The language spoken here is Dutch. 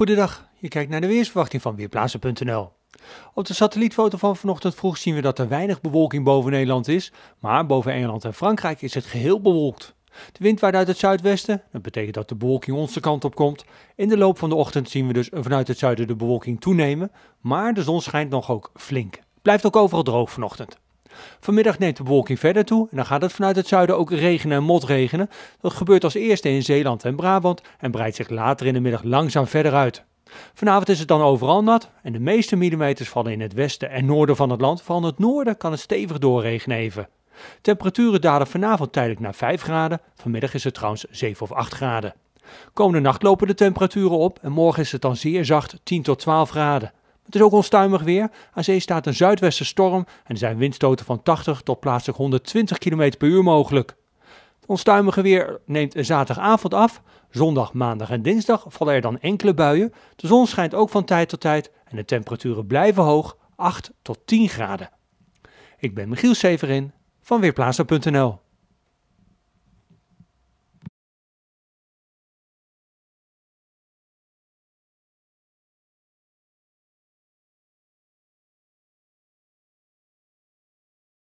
Goedendag, je kijkt naar de weersverwachting van Weerplaatsen.nl. Op de satellietfoto van vanochtend vroeg zien we dat er weinig bewolking boven Nederland is, maar boven Engeland en Frankrijk is het geheel bewolkt. De wind waait uit het zuidwesten, dat betekent dat de bewolking onze kant op komt. In de loop van de ochtend zien we dus vanuit het zuiden de bewolking toenemen, maar de zon schijnt nog ook flink. Blijft ook overal droog vanochtend. Vanmiddag neemt de bewolking verder toe en dan gaat het vanuit het zuiden ook regenen en motregenen. Dat gebeurt als eerste in Zeeland en Brabant en breidt zich later in de middag langzaam verder uit. Vanavond is het dan overal nat en de meeste millimeters vallen in het westen en noorden van het land. Vooral in het noorden kan het stevig doorregenen even. Temperaturen dalen vanavond tijdelijk naar 5 graden, vanmiddag is het trouwens 7 of 8 graden. Komende nacht lopen de temperaturen op en morgen is het dan zeer zacht 10 tot 12 graden. Het is ook onstuimig weer. Aan zee staat een storm en er zijn windstoten van 80 tot plaatselijk 120 km per uur mogelijk. Het onstuimige weer neemt zaterdagavond af. Zondag, maandag en dinsdag vallen er dan enkele buien. De zon schijnt ook van tijd tot tijd en de temperaturen blijven hoog, 8 tot 10 graden. Ik ben Michiel Severin van Weerplaatsen.nl